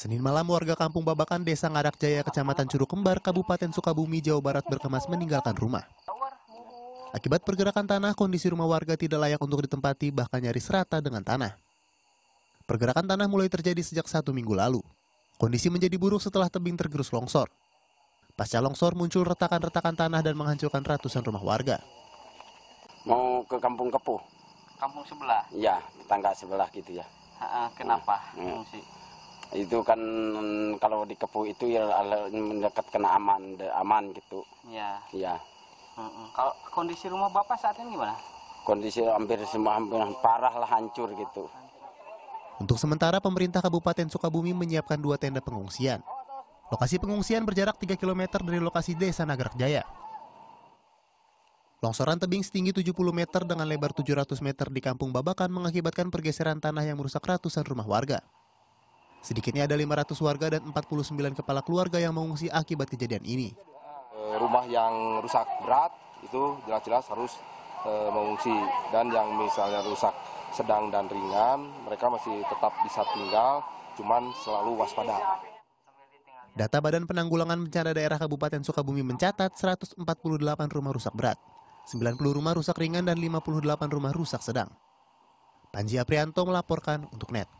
Senin malam warga kampung Babakan Desa Ngarak Jaya Kecamatan Curug Kembar Kabupaten Sukabumi Jawa Barat berkemas meninggalkan rumah. Akibat pergerakan tanah, kondisi rumah warga tidak layak untuk ditempati bahkan nyaris rata dengan tanah. Pergerakan tanah mulai terjadi sejak satu minggu lalu. Kondisi menjadi buruk setelah tebing tergerus longsor. Pasca longsor muncul retakan-retakan tanah dan menghancurkan ratusan rumah warga. Mau ke kampung Kepuh. Kampung sebelah? Iya, tetangga sebelah gitu ya. Ha, kenapa? Hmm itu kan kalau di kepu itu ya mendekat kena aman aman gitu ya ya mm kalau kondisi rumah bapak saat ini gimana kondisi hampir semua hampir parah lah hancur gitu untuk sementara pemerintah Kabupaten Sukabumi menyiapkan dua tenda pengungsian lokasi pengungsian berjarak 3 km dari lokasi desa Nagrak Jaya Longsoran tebing setinggi 70 meter dengan lebar 700 meter di Kampung Babakan mengakibatkan pergeseran tanah yang merusak ratusan rumah warga. Sedikitnya ada 500 warga dan 49 kepala keluarga yang mengungsi akibat kejadian ini. Eh, rumah yang rusak berat itu jelas-jelas harus eh, mengungsi dan yang misalnya rusak sedang dan ringan mereka masih tetap bisa tinggal cuman selalu waspada. Data Badan Penanggulangan Bencana Daerah Kabupaten Sukabumi mencatat 148 rumah rusak berat, 90 rumah rusak ringan dan 58 rumah rusak sedang. Panji Aprianto melaporkan untuk NET.